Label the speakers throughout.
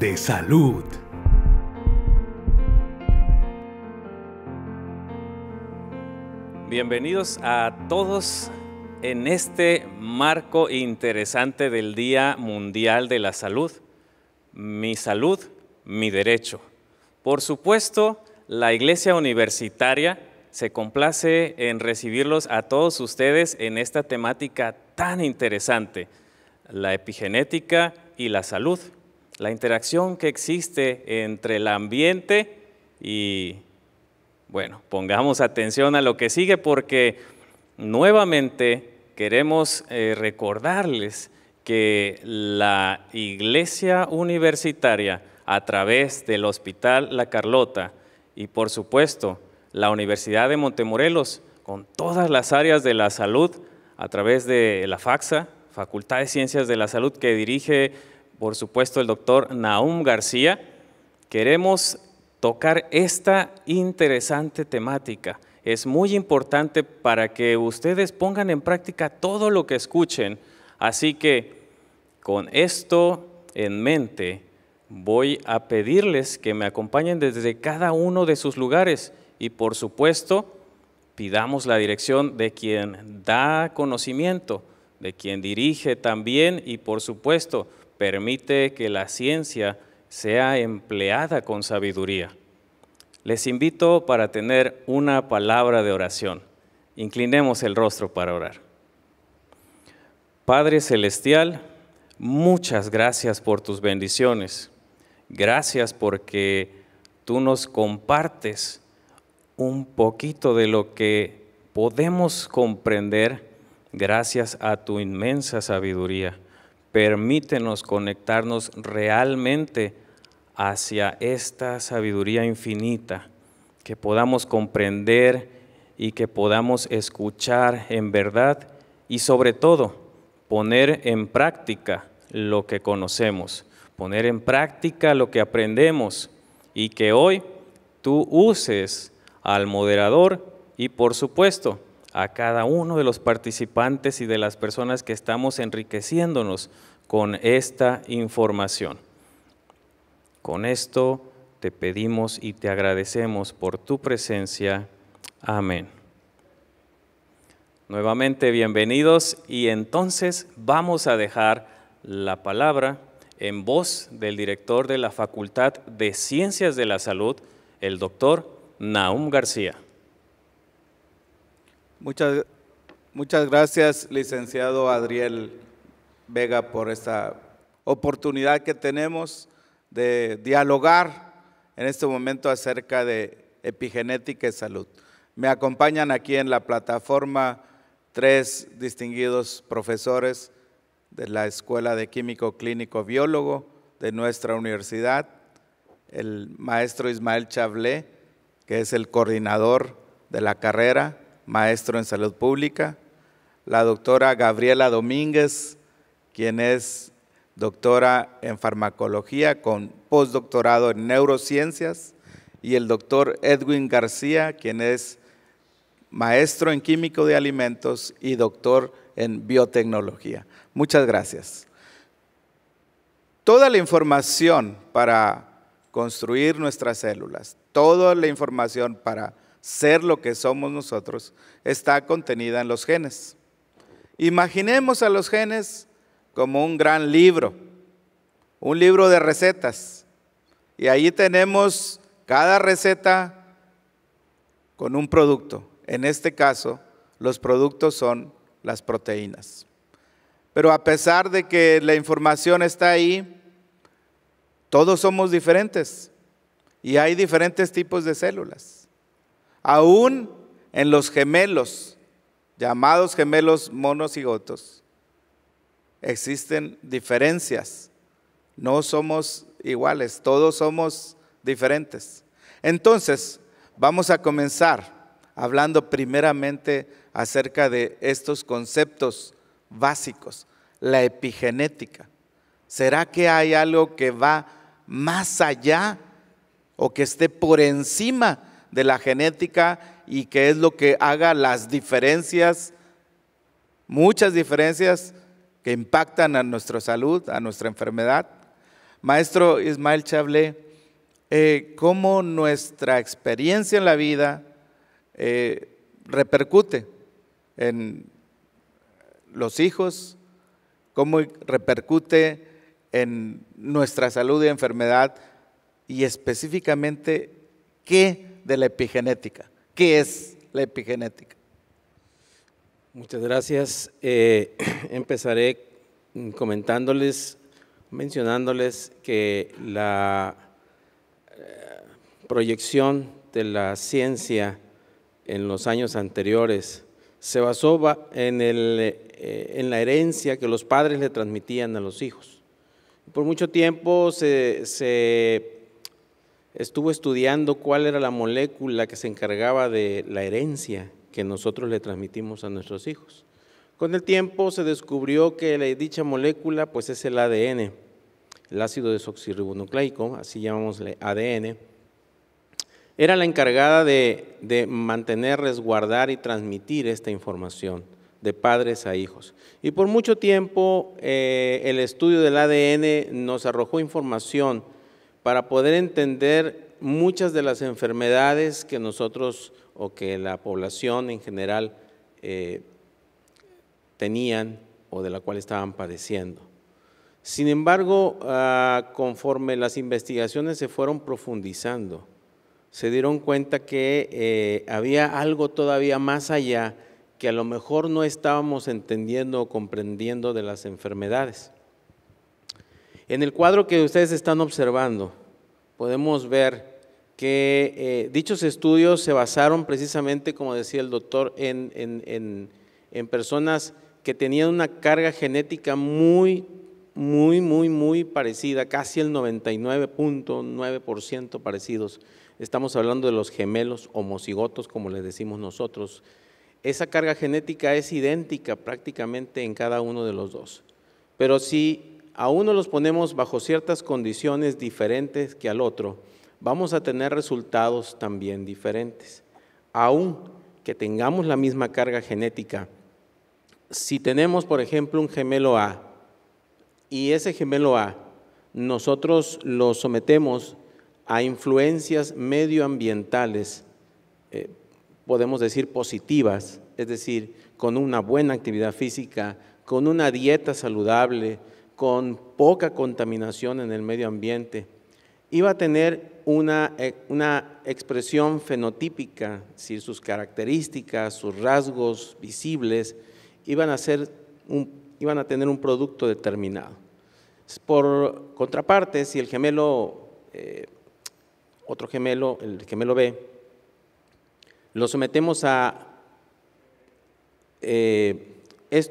Speaker 1: de Salud.
Speaker 2: Bienvenidos a todos en este marco interesante del Día Mundial de la Salud. Mi salud, mi derecho. Por supuesto, la Iglesia Universitaria se complace en recibirlos a todos ustedes en esta temática tan interesante, la epigenética y la salud la interacción que existe entre el ambiente y, bueno, pongamos atención a lo que sigue porque nuevamente queremos eh, recordarles que la iglesia universitaria a través del Hospital La Carlota y por supuesto la Universidad de Montemorelos con todas las áreas de la salud a través de la FAXA, Facultad de Ciencias de la Salud que dirige por supuesto, el doctor Naum García, queremos tocar esta interesante temática. Es muy importante para que ustedes pongan en práctica todo lo que escuchen. Así que con esto en mente, voy a pedirles que me acompañen desde cada uno de sus lugares y por supuesto pidamos la dirección de quien da conocimiento, de quien dirige también y por supuesto permite que la ciencia sea empleada con sabiduría. Les invito para tener una palabra de oración. Inclinemos el rostro para orar. Padre Celestial, muchas gracias por tus bendiciones. Gracias porque tú nos compartes un poquito de lo que podemos comprender gracias a tu inmensa sabiduría permítenos conectarnos realmente hacia esta sabiduría infinita, que podamos comprender y que podamos escuchar en verdad y sobre todo poner en práctica lo que conocemos, poner en práctica lo que aprendemos y que hoy tú uses al moderador y por supuesto a cada uno de los participantes y de las personas que estamos enriqueciéndonos con esta información. Con esto te pedimos y te agradecemos por tu presencia. Amén. Nuevamente bienvenidos y entonces vamos a dejar la palabra en voz del director de la Facultad de Ciencias de la Salud, el doctor Naum García.
Speaker 3: Muchas, gracias, licenciado Adriel Vega, por esta oportunidad que tenemos de dialogar en este momento acerca de epigenética y salud. Me acompañan aquí en la plataforma tres distinguidos profesores de la Escuela de Químico Clínico Biólogo de nuestra universidad, el maestro Ismael Chablé, que es el coordinador de la carrera, maestro en salud pública, la doctora Gabriela Domínguez, quien es doctora en farmacología con postdoctorado en neurociencias, y el doctor Edwin García, quien es maestro en químico de alimentos y doctor en biotecnología. Muchas gracias. Toda la información para construir nuestras células, toda la información para ser lo que somos nosotros, está contenida en los genes. Imaginemos a los genes como un gran libro, un libro de recetas. Y ahí tenemos cada receta con un producto. En este caso, los productos son las proteínas. Pero a pesar de que la información está ahí, todos somos diferentes y hay diferentes tipos de células aún en los gemelos, llamados gemelos monos y gotos, existen diferencias. No somos iguales, todos somos diferentes. Entonces, vamos a comenzar hablando primeramente acerca de estos conceptos básicos, la epigenética. ¿Será que hay algo que va más allá o que esté por encima de la genética y que es lo que haga las diferencias, muchas diferencias que impactan a nuestra salud, a nuestra enfermedad. Maestro Ismael Chablé, eh, ¿cómo nuestra experiencia en la vida eh, repercute en los hijos? ¿Cómo repercute en nuestra salud y enfermedad? Y específicamente, ¿qué de la epigenética. ¿Qué es la epigenética?
Speaker 4: Muchas gracias. Eh, empezaré comentándoles, mencionándoles que la eh, proyección de la ciencia en los años anteriores se basó en, el, eh, en la herencia que los padres le transmitían a los hijos. Por mucho tiempo se, se estuvo estudiando cuál era la molécula que se encargaba de la herencia que nosotros le transmitimos a nuestros hijos. Con el tiempo se descubrió que dicha molécula pues es el ADN, el ácido desoxirribonucleico, así llamámosle ADN, era la encargada de, mantener, resguardar y transmitir esta información de padres a hijos. Y por mucho tiempo eh, el estudio del ADN nos arrojó información para poder entender muchas de las enfermedades que nosotros o que la población en general eh, tenían o de la cual estaban padeciendo. Sin embargo, ah, conforme las investigaciones se fueron profundizando, se dieron cuenta que eh, había algo todavía más allá que a lo mejor no estábamos entendiendo o comprendiendo de las enfermedades. En el cuadro que ustedes están observando, podemos ver que eh, dichos estudios se basaron precisamente, como decía el doctor, en, en personas que tenían una carga genética muy, muy, muy, muy parecida, casi el 99.9% parecidos. Estamos hablando de los gemelos homocigotos, como les decimos nosotros. Esa carga genética es idéntica prácticamente en cada uno de los dos. Pero si a uno los ponemos bajo ciertas condiciones diferentes que al otro, vamos a tener resultados también diferentes. aun que tengamos la misma carga genética, si tenemos, por ejemplo, un gemelo A y ese gemelo A nosotros lo sometemos a influencias medioambientales, eh, podemos decir positivas, es decir, con una buena actividad física, con una dieta saludable, con poca contaminación en el medio ambiente, iba a tener una, eh, una expresión fenotípica, si sus características, sus rasgos visibles, iban a, ser iban a tener un producto determinado. Por contraparte, si el gemelo, eh, otro gemelo, el gemelo B, lo sometemos a eh, eh,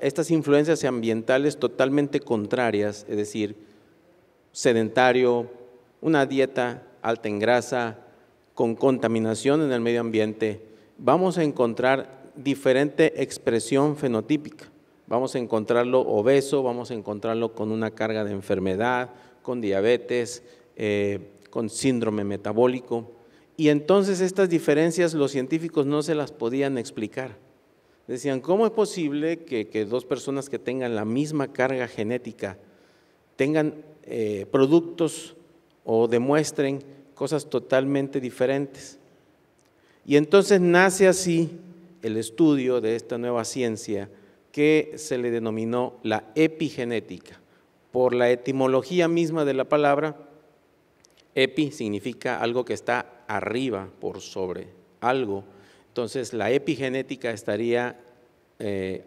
Speaker 4: estas influencias ambientales totalmente contrarias, es decir, sedentario, una dieta alta en grasa, con contaminación en el medio ambiente, vamos a encontrar diferente expresión fenotípica. Vamos a encontrarlo obeso, vamos a encontrarlo con una carga de enfermedad, con diabetes, eh, con síndrome metabólico. Y entonces estas diferencias los científicos no se las podían explicar Decían, ¿cómo es posible que, dos personas que tengan la misma carga genética tengan eh, productos o demuestren cosas totalmente diferentes? Y entonces nace así el estudio de esta nueva ciencia que se le denominó la epigenética. Por la etimología misma de la palabra, epi significa algo que está arriba, por sobre, algo entonces, la epigenética estaría eh,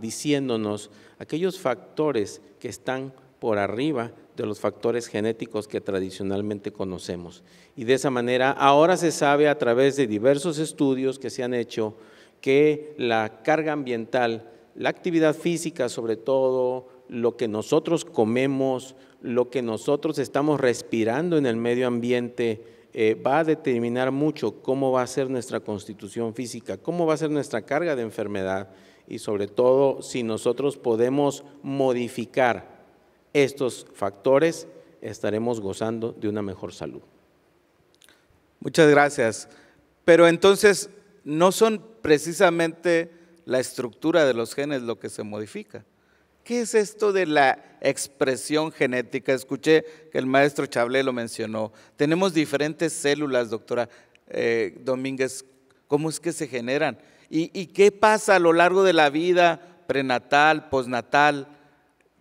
Speaker 4: diciéndonos aquellos factores que están por arriba de los factores genéticos que tradicionalmente conocemos. Y de esa manera, ahora se sabe a través de diversos estudios que se han hecho que la carga ambiental, la actividad física sobre todo, lo que nosotros comemos, lo que nosotros estamos respirando en el medio ambiente, eh, va a determinar mucho cómo va a ser nuestra constitución física, cómo va a ser nuestra carga de enfermedad y sobre todo si nosotros podemos modificar estos factores, estaremos gozando de una mejor salud. Muchas gracias. Pero entonces,
Speaker 3: no son precisamente la estructura de los genes lo que se modifica. ¿Qué es esto de la expresión genética? Escuché que el maestro Chablé lo mencionó. Tenemos diferentes células, doctora eh, Domínguez. ¿Cómo es que se generan? ¿Y, ¿Y, qué pasa a lo largo de la vida prenatal, postnatal,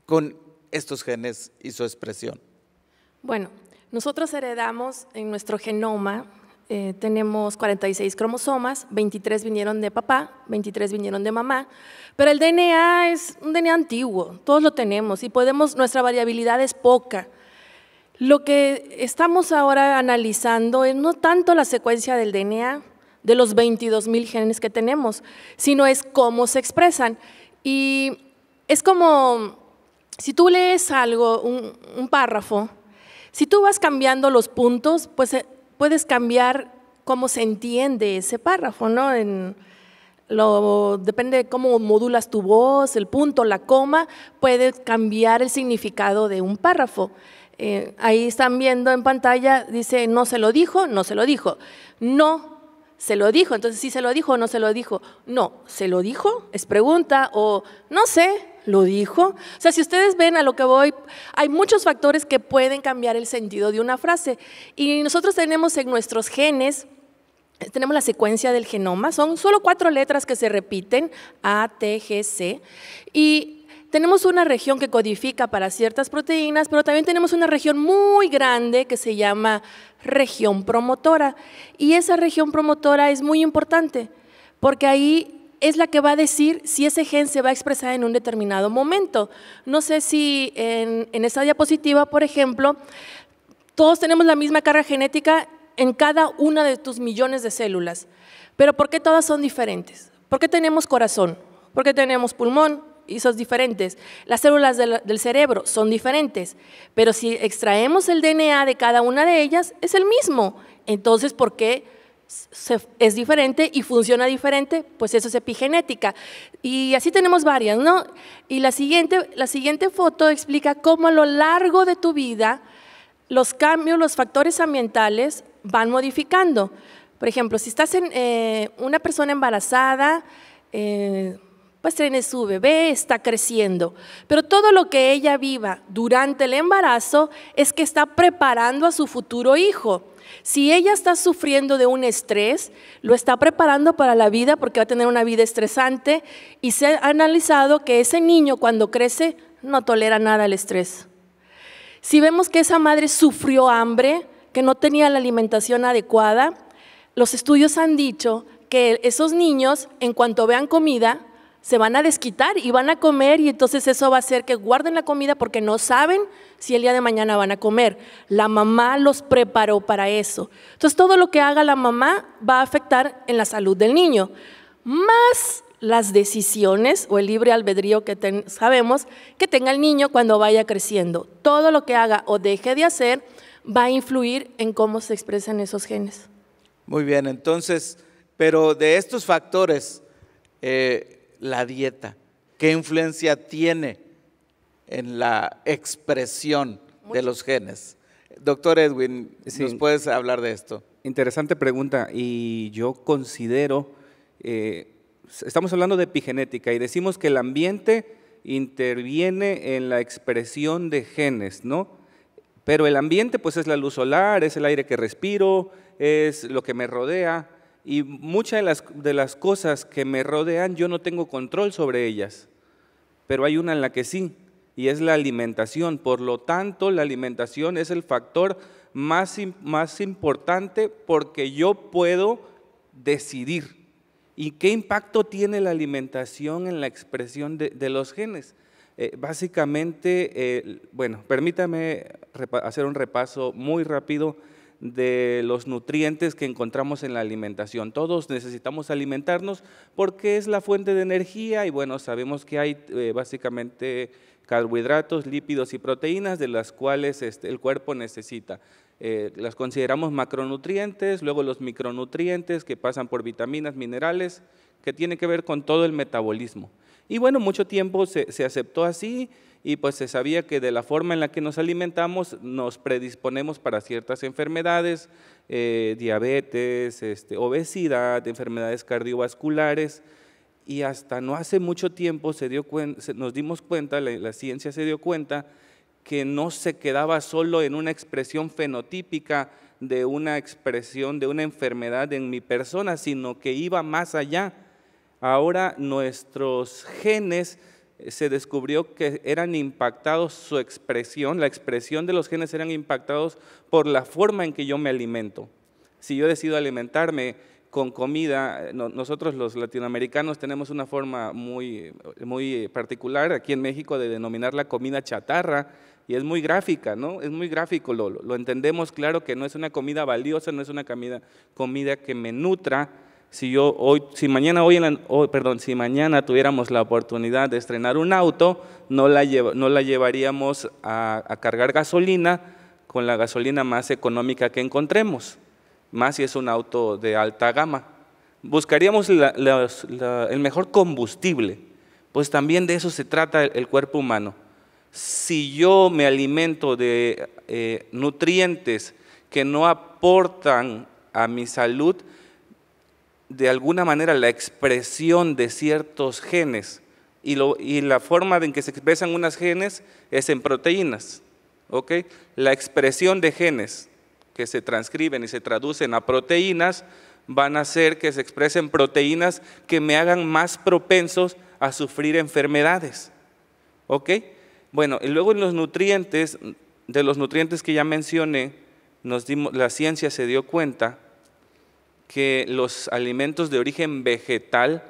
Speaker 3: con estos genes y su expresión?
Speaker 5: Bueno, nosotros heredamos en nuestro genoma eh, tenemos 46 cromosomas, 23 vinieron de papá, 23 vinieron de mamá, pero el DNA es un DNA antiguo, todos lo tenemos y podemos, nuestra variabilidad es poca. Lo que estamos ahora analizando es no tanto la secuencia del DNA, de los 22 mil genes que tenemos, sino es cómo se expresan. Y es como, si tú lees algo, un, un párrafo, si tú vas cambiando los puntos, pues eh, puedes cambiar cómo se entiende ese párrafo, ¿no? En, lo, depende de cómo modulas tu voz, el punto, la coma, puede cambiar el significado de un párrafo. Eh, ahí están viendo en pantalla, dice, no se lo dijo, no se lo dijo. No, se lo dijo, entonces si se lo dijo o no se lo dijo. No, se lo dijo, es pregunta, o no sé, lo dijo. O sea, si ustedes ven a lo que voy, hay muchos factores que pueden cambiar el sentido de una frase. Y nosotros tenemos en nuestros genes, tenemos la secuencia del genoma, son solo cuatro letras que se repiten, A, T, G, C. Y tenemos una región que codifica para ciertas proteínas, pero también tenemos una región muy grande que se llama región promotora. Y esa región promotora es muy importante, porque ahí es la que va a decir si ese gen se va a expresar en un determinado momento. No sé si en, esta diapositiva, por ejemplo, todos tenemos la misma carga genética en cada una de tus millones de células, pero ¿por qué todas son diferentes? ¿Por qué tenemos corazón? ¿Por qué tenemos pulmón? Y son diferentes. Las células del, del cerebro son diferentes, pero si extraemos el DNA de cada una de ellas, es el mismo. Entonces, ¿por qué? es diferente y funciona diferente, pues eso es epigenética. Y así tenemos varias, ¿no? Y la siguiente, la siguiente foto explica cómo a lo largo de tu vida los cambios, los factores ambientales van modificando. Por ejemplo, si estás en eh, una persona embarazada, eh, pues tiene su bebé, está creciendo. Pero todo lo que ella viva durante el embarazo es que está preparando a su futuro hijo. Si ella está sufriendo de un estrés, lo está preparando para la vida porque va a tener una vida estresante y se ha analizado que ese niño cuando crece no tolera nada el estrés. Si vemos que esa madre sufrió hambre, que no tenía la alimentación adecuada, los estudios han dicho que esos niños, en cuanto vean comida, se van a desquitar y van a comer y entonces eso va a hacer que guarden la comida porque no saben si el día de mañana van a comer. La mamá los preparó para eso. Entonces todo lo que haga la mamá va a afectar en la salud del niño, más las decisiones o el libre albedrío que sabemos que tenga el niño cuando vaya creciendo. Todo lo que haga o deje de hacer va a influir en cómo se expresan esos genes.
Speaker 3: Muy bien, entonces, pero de estos factores, eh, la dieta? ¿Qué influencia tiene en la expresión de los genes? Doctor Edwin, si ¿nos puedes hablar de esto?
Speaker 6: Interesante pregunta y yo considero, eh, estamos hablando de epigenética y decimos que el ambiente interviene en la expresión de genes, ¿no? Pero el ambiente pues es la luz solar, es el aire que respiro, es lo que me rodea, y muchas de las, cosas que me rodean yo no tengo control sobre ellas, pero hay una en la que sí, y es la alimentación. Por lo tanto, la alimentación es el factor más, más importante porque yo puedo decidir. ¿Y qué impacto tiene la alimentación en la expresión de, los genes? Eh, básicamente, eh, bueno, permítame hacer un repaso muy rápido de los nutrientes que encontramos en la alimentación. Todos necesitamos alimentarnos porque es la fuente de energía y bueno, sabemos que hay eh, básicamente carbohidratos, lípidos y proteínas de las cuales este, el cuerpo necesita. Eh, las consideramos macronutrientes, luego los micronutrientes que pasan por vitaminas, minerales, que tiene que ver con todo el metabolismo. Y bueno, mucho tiempo se aceptó así, y pues se sabía que de la forma en la que nos alimentamos nos predisponemos para ciertas enfermedades, eh, diabetes, este, obesidad, enfermedades cardiovasculares y hasta no hace mucho tiempo nos dimos cuenta, la, la ciencia se dio cuenta que no se quedaba solo en una expresión fenotípica de una expresión de una enfermedad en mi persona, sino que iba más allá. Ahora nuestros genes se descubrió que eran impactados su expresión, la expresión de los genes eran impactados por la forma en que yo me alimento. Si yo decido alimentarme con comida, eh, nosotros los latinoamericanos tenemos una forma muy, muy particular aquí en México de denominar la comida chatarra y es muy gráfica, ¿no? Es muy gráfico, lo, lo entendemos claro que no es una comida valiosa, no es una comida, comida que me nutra, si yo hoy, si mañana hoy, perdón, si mañana tuviéramos la oportunidad de estrenar un auto, no la, llevaríamos a, cargar gasolina con la gasolina más económica que encontremos, más si es un auto de alta gama. Buscaríamos el mejor combustible, pues también de eso se trata el, cuerpo humano. Si yo me alimento de eh, nutrientes que no aportan a mi salud, de alguna manera la expresión de ciertos genes y, la forma en que se expresan unos genes es en proteínas. La expresión de genes que se transcriben y se traducen a proteínas van a hacer que se expresen proteínas que me hagan más propensos a sufrir enfermedades. Bueno, y luego en los nutrientes, de los nutrientes que ya mencioné, la ciencia se dio cuenta que los alimentos de origen vegetal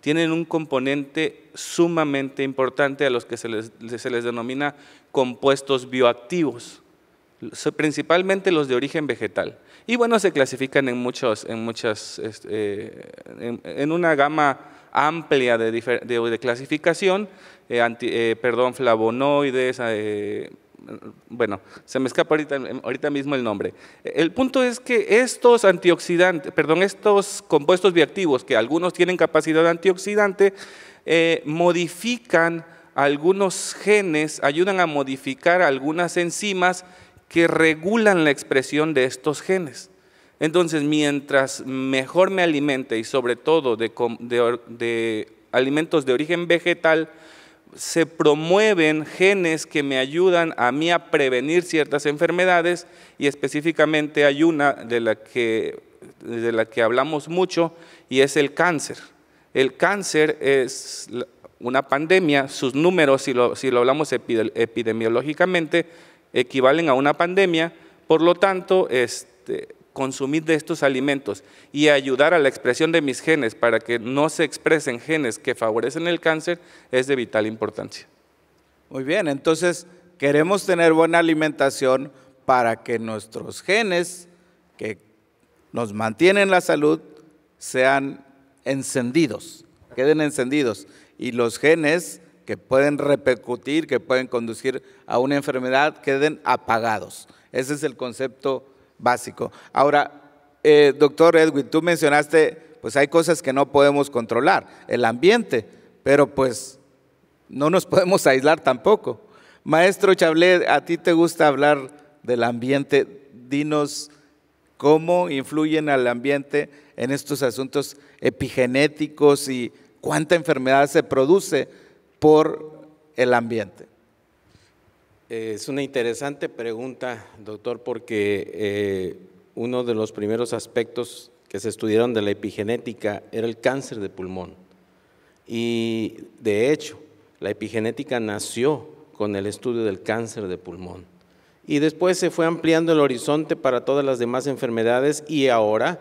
Speaker 6: tienen un componente sumamente importante a los que se les, denomina compuestos bioactivos, principalmente los de origen vegetal. Y bueno, se clasifican en, muchos, en, muchas, este, eh, en, una gama amplia de, de, clasificación, eh, eh, perdón, flavonoides, bueno, se me escapa ahorita, mismo el nombre. El punto es que estos antioxidantes, perdón, estos compuestos bioactivos, que algunos tienen capacidad antioxidante, eh, modifican algunos genes, ayudan a modificar algunas enzimas que regulan la expresión de estos genes. Entonces, mientras mejor me alimente y sobre todo de alimentos de origen vegetal, se promueven genes que me ayudan a mí a prevenir ciertas enfermedades y específicamente hay una de la que, de la que hablamos mucho y es el cáncer. El cáncer es una pandemia, sus números, si lo, si lo hablamos epidemiológicamente, equivalen a una pandemia, por lo tanto, este, consumir de estos alimentos y ayudar a la expresión de mis genes para que no se expresen genes que favorecen el cáncer es de vital importancia.
Speaker 3: Muy bien, entonces queremos tener buena alimentación para que nuestros genes que nos mantienen la salud sean encendidos, queden encendidos. Y los genes que pueden repercutir, que pueden conducir a una enfermedad, queden apagados. Ese es el concepto básico. Ahora, eh, doctor Edwin, tú mencionaste, pues hay cosas que no podemos controlar, el ambiente, pero pues no nos podemos aislar tampoco. Maestro Chablé, a ti te gusta hablar del ambiente, dinos cómo influyen al ambiente en estos asuntos epigenéticos y cuánta enfermedad se produce por el
Speaker 4: ambiente. Eh, es una interesante pregunta, doctor, porque eh, uno de los primeros aspectos que se estudiaron de la epigenética era el cáncer de pulmón. Y de hecho, la epigenética nació con el estudio del cáncer de pulmón. Y después se fue ampliando el horizonte para todas las demás enfermedades y ahora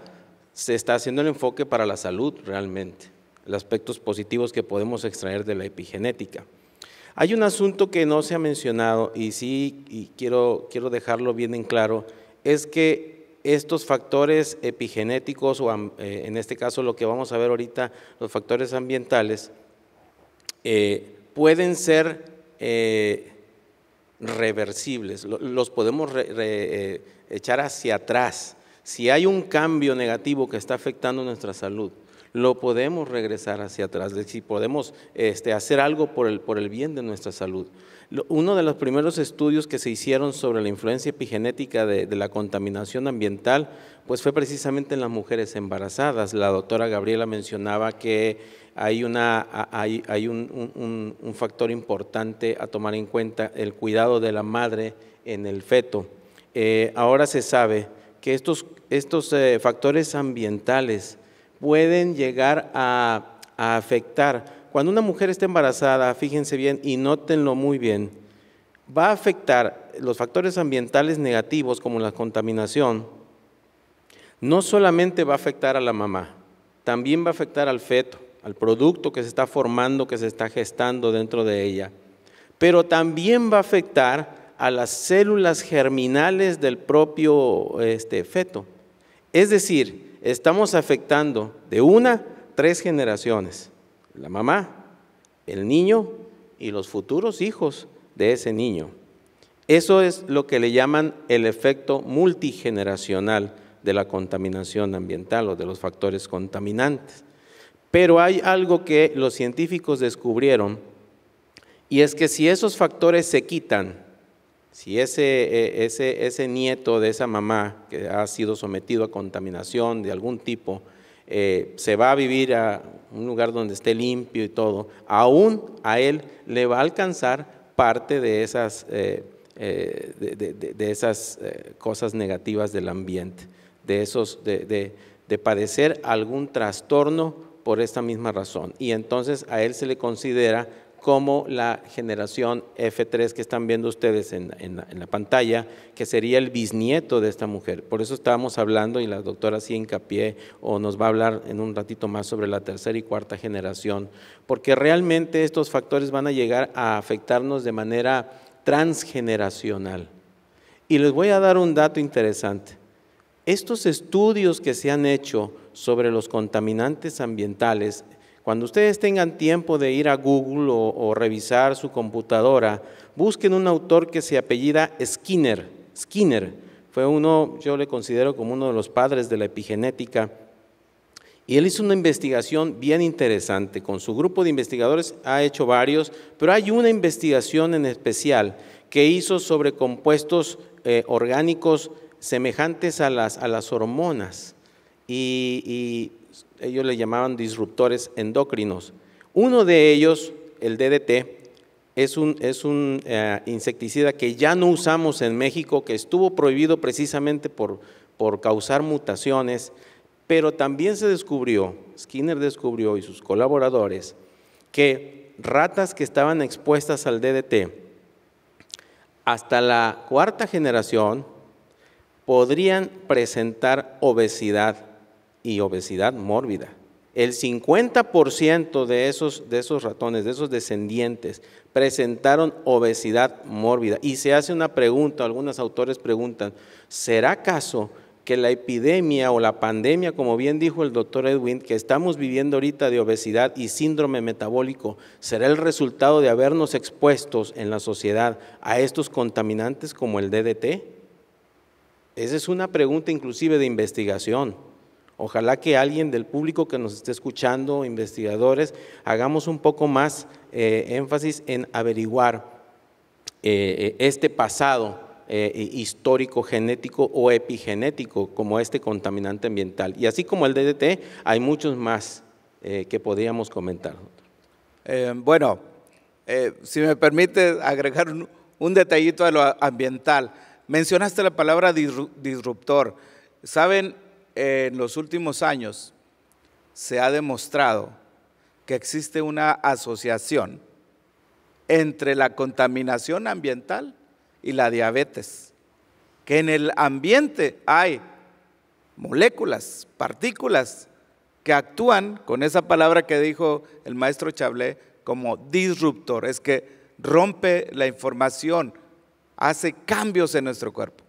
Speaker 4: se está haciendo el enfoque para la salud realmente, los aspectos positivos que podemos extraer de la epigenética. Hay un asunto que no se ha mencionado y sí quiero, quiero dejarlo bien en claro, es que estos factores epigenéticos, o eh, en este caso lo que vamos a ver ahorita, los factores ambientales, eh, pueden ser eh, reversibles, los podemos echar hacia atrás. Si hay un cambio negativo que está afectando nuestra salud, lo podemos regresar hacia atrás, si podemos este, hacer algo por el, por el bien de nuestra salud. Uno de los primeros estudios que se hicieron sobre la influencia epigenética de, la contaminación ambiental, pues fue precisamente en las mujeres embarazadas. La doctora Gabriela mencionaba que hay, una, hay, un, factor importante a tomar en cuenta, el cuidado de la madre en el feto. Eh, ahora se sabe que estos, estos eh, factores ambientales pueden llegar a, afectar. Cuando una mujer está embarazada, fíjense bien y nótenlo muy bien, va a afectar los factores ambientales negativos como la contaminación, no solamente va a afectar a la mamá, también va a afectar al feto, al producto que se está formando, que se está gestando dentro de ella, pero también va a afectar a las células germinales del propio este, feto. Es decir, estamos afectando de una, tres generaciones. La mamá, el niño y los futuros hijos de ese niño. Eso es lo que le llaman el efecto multigeneracional de la contaminación ambiental o de los factores contaminantes. Pero hay algo que los científicos descubrieron y es que si esos factores se quitan, si e, ese, ese, nieto de esa mamá que ha sido sometido a contaminación de algún tipo, eh, se va a vivir a un lugar donde esté limpio y todo, aún a él le va a alcanzar parte de esas, eh, eh, de, esas cosas negativas del ambiente, de, esos, de, de padecer algún trastorno por esta misma razón. Y entonces a él se le considera como la generación F3 que están viendo ustedes en, la pantalla, que sería el bisnieto de esta mujer. Por eso estábamos hablando y la doctora sí hincapié o nos va a hablar en un ratito más sobre la tercera y cuarta generación, porque realmente estos factores van a llegar a afectarnos de manera transgeneracional. Y les voy a dar un dato interesante. Estos estudios que se han hecho sobre los contaminantes ambientales, cuando ustedes tengan tiempo de ir a Google o, revisar su computadora, busquen un autor que se apellida Skinner. Skinner fue uno, yo le considero como uno de los padres de la epigenética. Y él hizo una investigación bien interesante. Con su grupo de investigadores ha hecho varios, pero hay una investigación en especial que hizo sobre compuestos eh, orgánicos semejantes a las, a las hormonas. y ellos le llamaban disruptores endocrinos. Uno de ellos, el DDT, es un, es eh, insecticida que ya no usamos en México, que estuvo prohibido precisamente por, por causar mutaciones, pero también se descubrió, Skinner descubrió y sus colaboradores, que ratas que estaban expuestas al DDT hasta la cuarta generación podrían presentar obesidad y obesidad mórbida. El 50% de esos, de esos ratones, de esos descendientes, presentaron obesidad mórbida. Y se hace una pregunta, algunos autores preguntan, ¿será acaso que la epidemia o la pandemia, como bien dijo el doctor Edwin, que estamos viviendo ahorita de obesidad y síndrome metabólico, será el resultado de habernos expuestos en la sociedad a estos contaminantes como el DDT? Esa es una pregunta inclusive de investigación. Ojalá que alguien del público que nos esté escuchando, investigadores, hagamos un poco más eh, énfasis en averiguar eh, eh, este pasado histórico, genético o epigenético como este contaminante ambiental. Y así como el DDT, hay muchos más que podríamos comentar. bueno, si me
Speaker 3: permite agregar un, detallito a lo ambiental. Mencionaste la palabra disruptor. Saben, en los últimos años se ha demostrado que existe una asociación entre la contaminación ambiental y la diabetes, que en el ambiente hay moléculas, partículas que actúan con esa palabra que dijo el maestro Chablé como disruptor, es que rompe la información, hace cambios en nuestro cuerpo.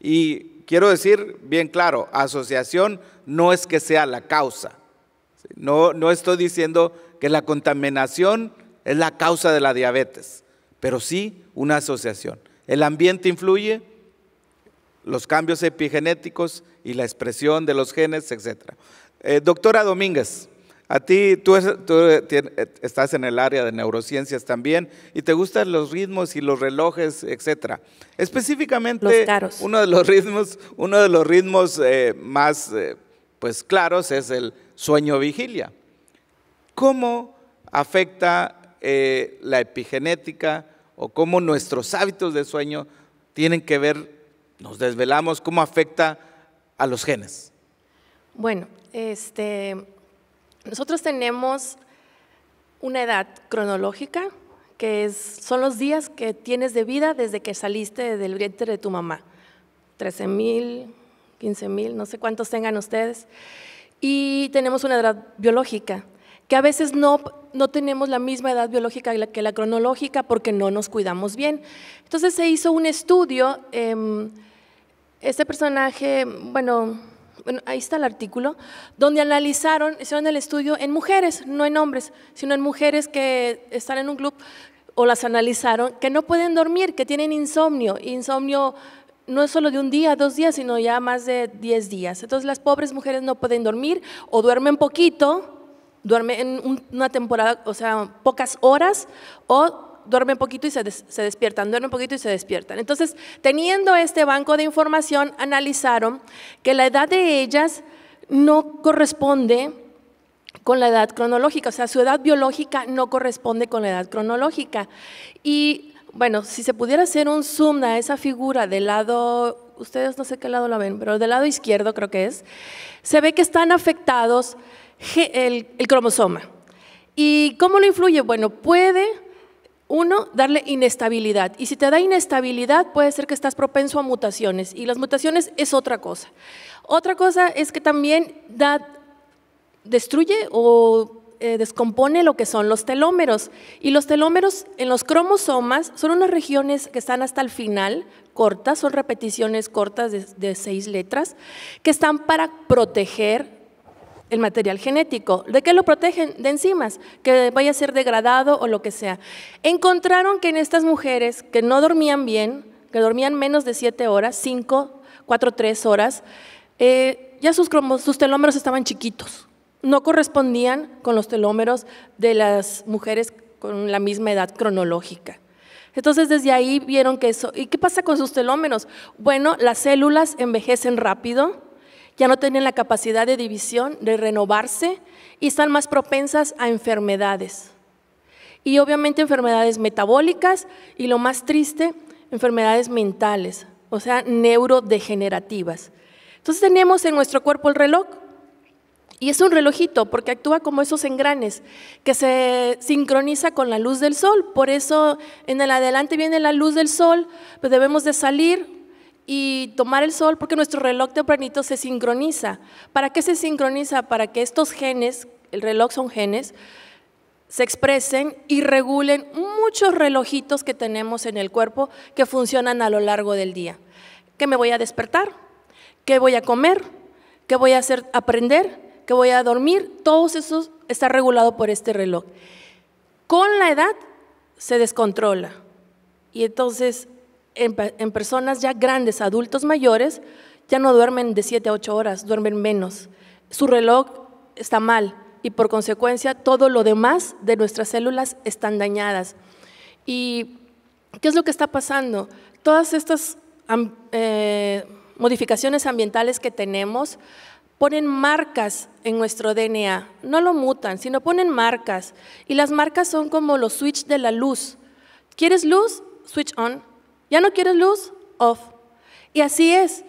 Speaker 3: Y quiero decir bien claro, asociación no es que sea la causa. No, estoy diciendo que la contaminación es la causa de la diabetes, pero sí una asociación. El ambiente influye, los cambios epigenéticos y la expresión de los genes, etc. Eh, doctora Domínguez. A ti, tú, eh, eh, estás en el área de neurociencias también y te gustan los ritmos y los relojes, etcétera. Específicamente, uno de los ritmos, uno de los ritmos eh, más pues claros es el sueño vigilia. ¿Cómo afecta la epigenética o cómo nuestros hábitos de sueño tienen que ver? Nos desvelamos cómo afecta a los genes.
Speaker 5: Bueno, este nosotros tenemos una edad cronológica, que es, son los días que tienes de vida desde que saliste del vientre de tu mamá. 13 mil, 15 mil, no sé cuántos tengan ustedes. Y tenemos una edad biológica, que a veces no, no tenemos la misma edad biológica que la, cronológica porque no nos cuidamos bien. Entonces se hizo un estudio, em, este personaje, bueno, bueno, ahí está el artículo, donde analizaron, hicieron el estudio en mujeres, no en hombres, sino en mujeres que están en un club o las analizaron, que no pueden dormir, que tienen insomnio, insomnio no es solo de un día, dos días, sino ya más de diez días. Entonces las pobres mujeres no pueden dormir o duermen poquito, duermen en una temporada, o sea, pocas horas, o duermen poquito y se, despiertan, duermen poquito y se despiertan. Entonces, teniendo este banco de información, analizaron que la edad de ellas no corresponde con la edad cronológica, o sea, su edad biológica no corresponde con la edad cronológica. Y bueno, si se pudiera hacer un zoom a esa figura del lado, ustedes no sé qué lado la ven, pero del lado izquierdo creo que es, se ve que están afectados el cromosoma. ¿Y cómo lo influye? Bueno, puede uno, darle inestabilidad. Y si te da inestabilidad, puede ser que estás propenso a mutaciones. Y las mutaciones es otra cosa. Otra cosa es que también da, destruye o eh, descompone lo que son los telómeros. Y los telómeros en los cromosomas son unas regiones que están hasta el final, cortas, son repeticiones cortas de seis letras, que están para proteger el material genético. ¿De qué lo protegen? De enzimas, que vaya a ser degradado o lo que sea. Encontraron que en estas mujeres que no dormían bien, que dormían menos de siete horas, 5, 4, 3 horas, eh, ya sus, sus telómeros estaban chiquitos, no correspondían con los telómeros de las mujeres con la misma edad cronológica. Entonces desde ahí vieron que eso, ¿y qué pasa con sus telómeros? Bueno, las células envejecen rápido, ya no tienen la capacidad de división, de renovarse y están más propensas a enfermedades. Y obviamente enfermedades metabólicas y lo más triste, enfermedades mentales, o sea, neurodegenerativas. Entonces tenemos en nuestro cuerpo el reloj y es un relojito porque actúa como esos engranes que se sincroniza con la luz del sol. Por eso en el adelante viene la luz del sol, pues debemos de salir, y tomar el sol porque nuestro reloj tempranito se sincroniza. ¿Para qué se sincroniza? Para que estos genes, el reloj son genes, se expresen y regulen muchos relojitos que tenemos en el cuerpo que funcionan a lo largo del día. ¿Qué me voy a despertar? ¿Qué voy a comer? ¿Qué voy a hacer aprender? ¿Qué voy a dormir? Todo eso está regulado por este reloj. Con la edad se descontrola. Y entonces en, personas ya grandes, adultos mayores, ya no duermen de 7 a 8 horas, duermen menos. Su reloj está mal y por consecuencia todo lo demás de nuestras células están dañadas. ¿Y qué es lo que está pasando? Todas estas eh, modificaciones ambientales que tenemos ponen marcas en nuestro DNA, no lo mutan, sino ponen marcas. Y las marcas son como los switch de la luz. ¿Quieres luz? Switch on. ¿Ya no quieres luz? Off. Y así es.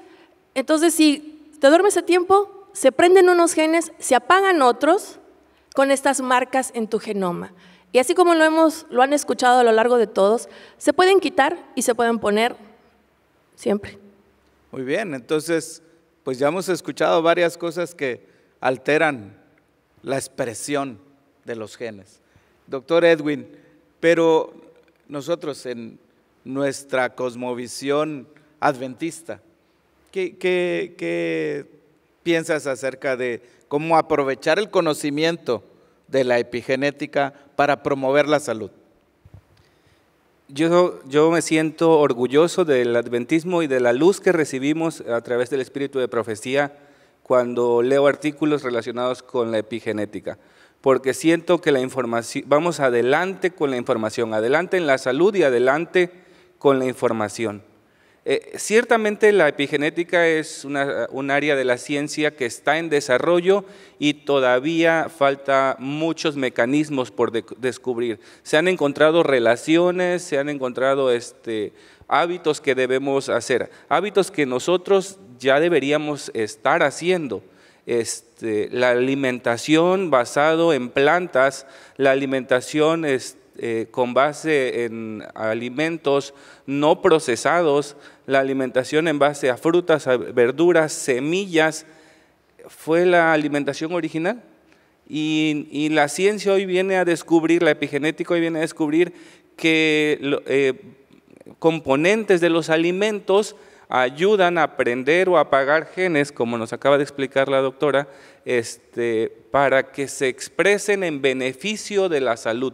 Speaker 5: Entonces, si te duermes a tiempo, se prenden unos genes, se apagan otros con estas marcas en tu genoma. Y así como lo, hemos, lo han escuchado a lo largo de todos, se pueden quitar y se pueden poner siempre.
Speaker 3: Muy bien, entonces, pues ya hemos escuchado varias cosas que alteran la expresión de los genes. Doctor Edwin, pero nosotros en nuestra cosmovisión adventista. ¿Qué, piensas acerca de cómo aprovechar el conocimiento
Speaker 6: de la epigenética para promover la salud? Yo, yo, me siento orgulloso del adventismo y de la luz que recibimos a través del espíritu de profecía cuando leo artículos relacionados con la epigenética, porque siento que la información, vamos adelante con la información, adelante en la salud y adelante con la información. Eh, ciertamente la epigenética es un área de la ciencia que está en desarrollo y todavía falta muchos mecanismos por descubrir. Se han encontrado relaciones, se han encontrado este, hábitos que debemos hacer, hábitos que nosotros ya deberíamos estar haciendo. Este, la alimentación basado en plantas, la alimentación este, eh, con base en alimentos no procesados, la alimentación en base a frutas, verduras, semillas, fue la alimentación original. Y, la ciencia hoy viene a descubrir, la epigenética hoy viene a descubrir que eh, componentes de los alimentos ayudan a aprender o apagar genes, como nos acaba de explicar la doctora, este, para que se expresen en beneficio de la salud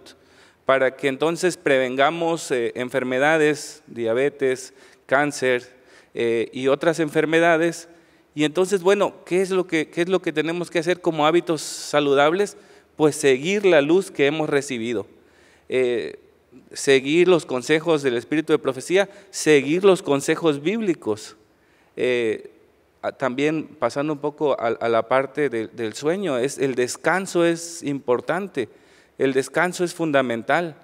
Speaker 6: para que entonces prevengamos eh, enfermedades, diabetes, cáncer eh, y otras enfermedades. Y entonces, bueno, ¿qué es, lo que, es lo que tenemos que hacer como hábitos saludables? Pues seguir la luz que hemos recibido. Eh, seguir los consejos del espíritu de profecía, seguir los consejos bíblicos. también pasando un poco a, la parte del sueño, es, el descanso es importante. El descanso es fundamental.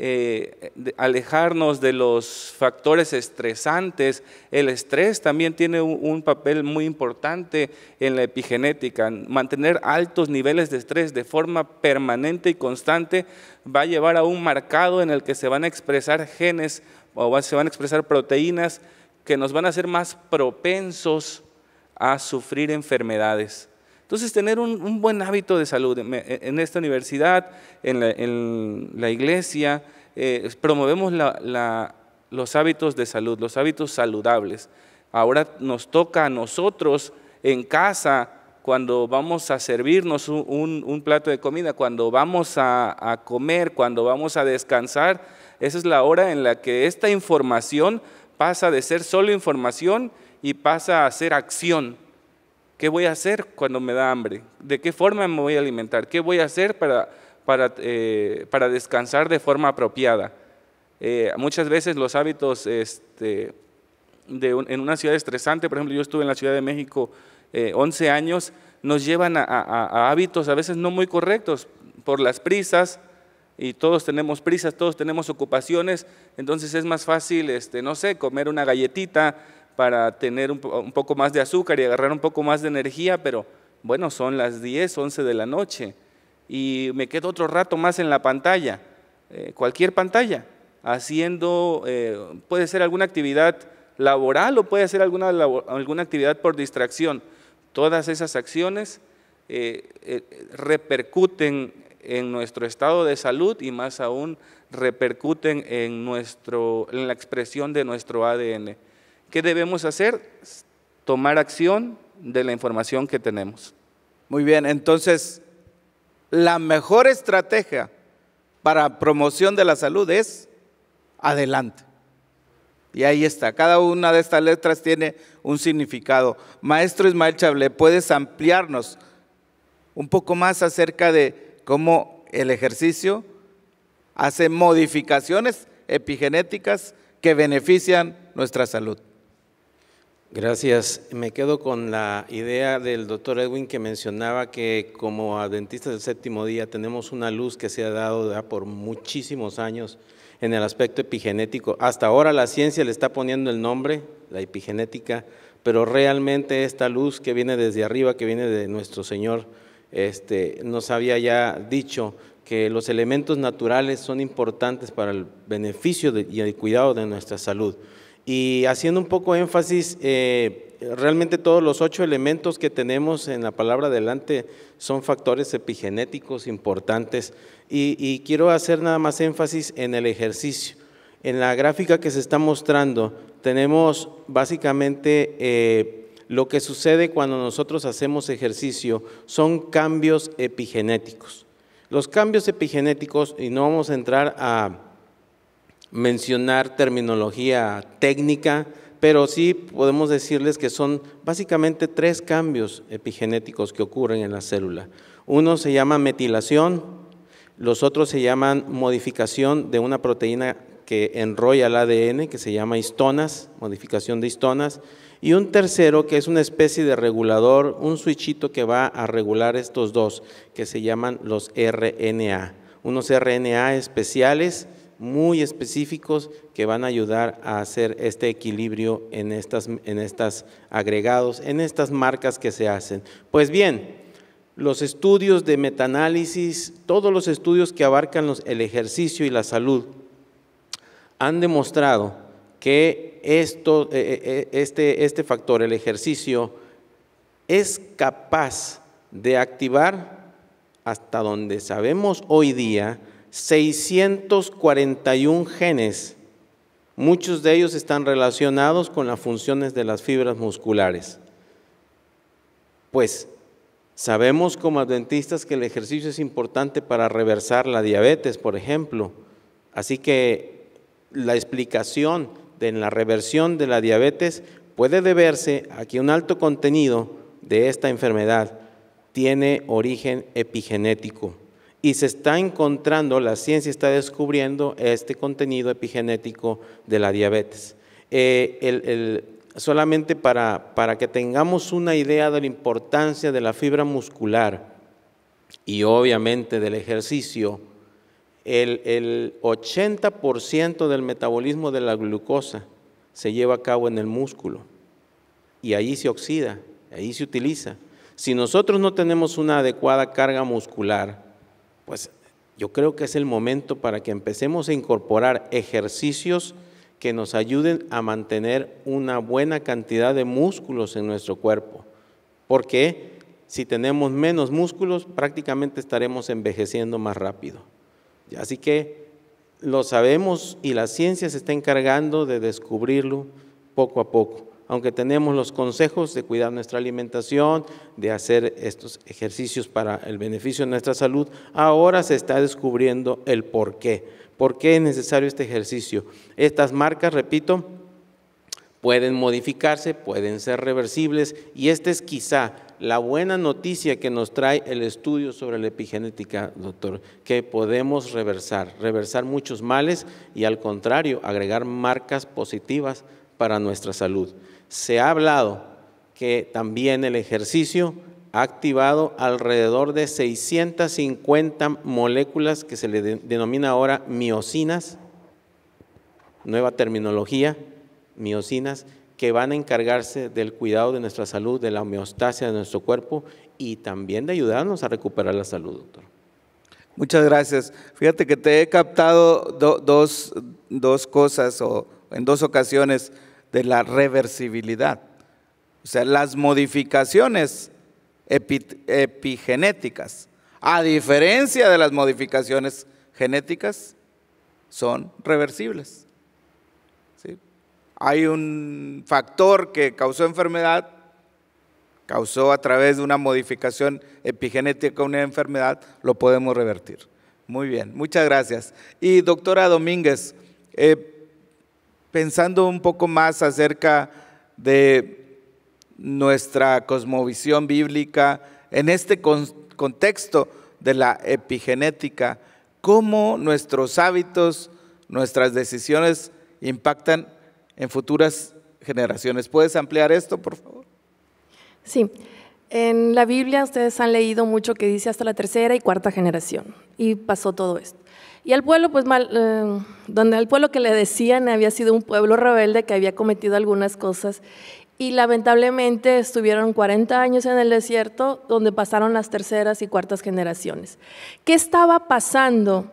Speaker 6: Eh, alejarnos de los factores estresantes. El estrés también tiene un, papel muy importante en la epigenética. Mantener altos niveles de estrés de forma permanente y constante va a llevar a un marcado en el que se van a expresar genes o se van a expresar proteínas que nos van a hacer más propensos a sufrir enfermedades. Entonces, tener un, buen hábito de salud en, esta universidad, en la, iglesia, eh, promovemos los hábitos de salud, los hábitos saludables. Ahora nos toca a nosotros en casa, cuando vamos a servirnos un, plato de comida, cuando vamos a, a comer, cuando vamos a descansar, esa es la hora en la que esta información pasa de ser solo información y pasa a ser acción. ¿Qué voy a hacer cuando me da hambre? ¿De qué forma me voy a alimentar? ¿Qué voy a hacer para, para, eh, para descansar de forma apropiada? Eh, muchas veces los hábitos este, de en una ciudad estresante, por ejemplo, yo estuve en la Ciudad de México 11 eh, años, nos llevan a, a hábitos a veces no muy correctos por las prisas, y todos tenemos prisas, todos tenemos ocupaciones, entonces es más fácil, este, no sé, comer una galletita, para tener un, poco más de azúcar y agarrar un poco más de energía, pero bueno, son las 10, 11 de la noche y me quedo otro rato más en la pantalla, eh, cualquier pantalla, haciendo, eh, puede ser alguna actividad laboral o puede ser alguna, alguna actividad por distracción. Todas esas acciones eh, repercuten en nuestro estado de salud y más aún repercuten en, nuestro, en la expresión de nuestro ADN. ¿Qué debemos hacer? Tomar acción de la información que tenemos. Muy bien, entonces, la
Speaker 3: mejor estrategia para promoción de la salud es adelante. Y ahí está, cada una de estas letras tiene un significado. Maestro Ismael Chable, ¿puedes ampliarnos un poco más acerca de cómo el ejercicio hace modificaciones epigenéticas que benefician
Speaker 4: nuestra salud? Gracias. Me quedo con la idea del doctor Edwin que mencionaba que como adventistas del séptimo día tenemos una luz que se ha dado ya por muchísimos años en el aspecto epigenético. Hasta ahora la ciencia le está poniendo el nombre, la epigenética, pero realmente esta luz que viene desde arriba, que viene de nuestro Señor, este, nos había ya dicho que los elementos naturales son importantes para el beneficio y el cuidado de nuestra salud. Y haciendo un poco énfasis, eh, realmente todos los ocho elementos que tenemos en la palabra delante son factores epigenéticos importantes. Y, quiero hacer nada más énfasis en el ejercicio. En la gráfica que se está mostrando tenemos básicamente eh, lo que sucede cuando nosotros hacemos ejercicio son cambios epigenéticos. Los cambios epigenéticos, y no vamos a entrar a mencionar terminología técnica, pero sí podemos decirles que son básicamente tres cambios epigenéticos que ocurren en la célula. Uno se llama metilación, los otros se llaman modificación de una proteína que enrolla el ADN, que se llama histonas, modificación de histonas, y un tercero que es una especie de regulador, un switchito que va a regular estos dos, que se llaman los RNA, unos RNA especiales muy específicos que van a ayudar a hacer este equilibrio en estas, en agregados, en estas marcas que se hacen. Pues bien, los estudios de metaanálisis, todos los estudios que abarcan el ejercicio y la salud, han demostrado que esto, e, e, e, este, este factor, el ejercicio, es capaz de activar hasta donde sabemos hoy día 641 genes. Muchos de ellos están relacionados con las funciones de las fibras musculares. Pues sabemos como adventistas que el ejercicio es importante para reversar la diabetes, por ejemplo. Así que la explicación de la reversión de la diabetes puede deberse a que un alto contenido de esta enfermedad tiene origen epigenético y se está encontrando, la ciencia está descubriendo este contenido epigenético de la diabetes. Eh, solamente para, que tengamos una idea de la importancia de la fibra muscular y obviamente del ejercicio, el, el 80% del metabolismo de la glucosa se lleva a cabo en el músculo y allí se oxida, ahí se utiliza. Si nosotros no tenemos una adecuada carga muscular, pues yo creo que es el momento para que empecemos a incorporar ejercicios que nos ayuden a mantener una buena cantidad de músculos en nuestro cuerpo, porque si tenemos menos músculos prácticamente estaremos envejeciendo más rápido. Así que lo sabemos y la ciencia se está encargando de descubrirlo poco a poco aunque tenemos los consejos de cuidar nuestra alimentación, de hacer estos ejercicios para el beneficio de nuestra salud, ahora se está descubriendo el por qué. ¿Por qué es necesario este ejercicio? Estas marcas, repito, pueden modificarse, pueden ser reversibles y esta es quizá la buena noticia que nos trae el estudio sobre la epigenética, doctor, que podemos reversar, reversar muchos males y al contrario, agregar marcas positivas para nuestra salud se ha hablado que también el ejercicio ha activado alrededor de 650 moléculas que se le denomina ahora miocinas, nueva terminología, miocinas, que van a encargarse del cuidado de nuestra salud, de la homeostasia de nuestro cuerpo y también de ayudarnos a recuperar la salud, doctor.
Speaker 3: Muchas gracias.
Speaker 4: Fíjate que te he captado dos, dos, cosas
Speaker 3: o en dos ocasiones de la reversibilidad. O sea, las modificaciones epigenéticas, a diferencia de las modificaciones genéticas, son reversibles. Hay un factor que causó enfermedad, causó a través de una modificación epigenética una enfermedad, lo podemos revertir. Muy bien, muchas gracias. Y doctora Domínguez, eh, pensando un poco más acerca de nuestra cosmovisión bíblica en este contexto de la epigenética, cómo nuestros hábitos, nuestras decisiones impactan en futuras generaciones. ¿Puedes ampliar esto, por favor?
Speaker 5: Sí. En la Biblia ustedes han leído mucho que dice hasta la tercera y cuarta generación, y pasó todo esto. Y al pueblo, pues mal, eh, donde al pueblo que le decían había sido un pueblo rebelde que había cometido algunas cosas. Y lamentablemente estuvieron 40 años en el desierto, donde pasaron las terceras y cuartas generaciones. ¿Qué estaba pasando?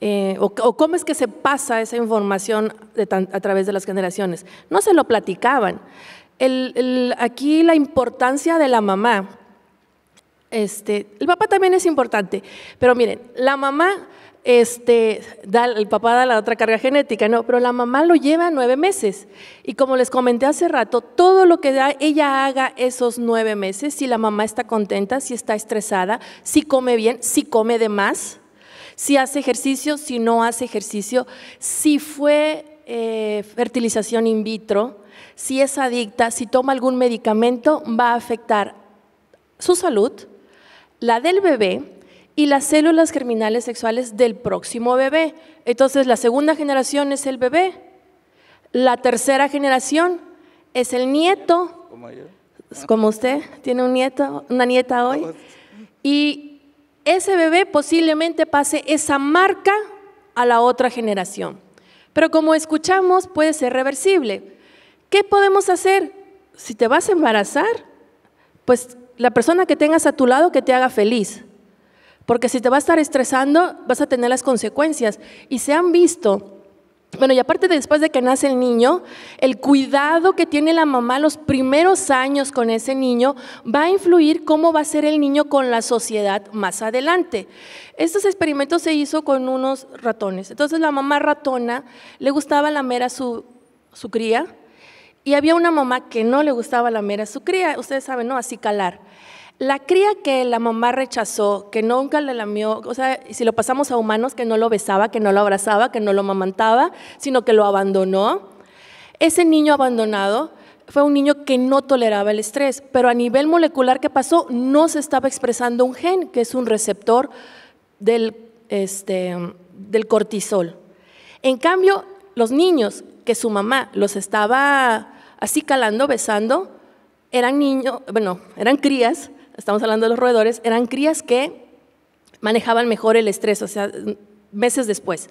Speaker 5: Eh, o, cómo es que se pasa esa información a través de las generaciones? No se lo platicaban. aquí la importancia de la mamá. Este, el papá también es importante, pero miren, la mamá este, da, el papá da la otra carga genética, no, pero la mamá lo lleva nueve meses. Y como les comenté hace rato, todo lo que ella haga esos nueve meses, si la mamá está contenta, si está estresada, si come bien, si come de más, si hace ejercicio, si no hace ejercicio, si fue eh, fertilización in vitro, si es adicta, si toma algún medicamento, va a afectar su salud, la del bebé, y las células germinales sexuales del próximo bebé. Entonces, la segunda generación es el bebé, la tercera generación es el nieto, como, usted tiene un nieto, una nieta hoy, y ese bebé posiblemente pase esa marca a la otra generación. Pero como escuchamos, puede ser reversible. ¿Qué podemos hacer? Si te vas a embarazar, pues la persona que tengas a tu lado que te haga feliz. Porque si te va a estar estresando, vas a tener las consecuencias. Y se han visto bueno, y aparte después de que nace el niño, el cuidado que tiene la mamá los primeros años con ese niño va a influir cómo va a ser el niño con la sociedad más adelante. Estos experimentos se hizo con unos ratones. Entonces la mamá ratona le gustaba lamer a su, cría y había una mamá que no le gustaba lamer a su cría, ustedes saben, ¿no? Así calar. La cría que la mamá rechazó, que nunca le lamió, o sea, si lo pasamos a humanos, que no lo besaba, que no lo abrazaba, que no lo mamantaba, sino que lo abandonó. Ese niño abandonado fue un niño que no toleraba el estrés, pero a nivel molecular, que pasó? No se estaba expresando un gen, que es un receptor del, este, del cortisol. En cambio, los niños que su mamá los estaba así calando, besando, eran niños, bueno, eran crías estamos hablando de los roedores, eran crías que manejaban mejor el estrés, o sea, meses después.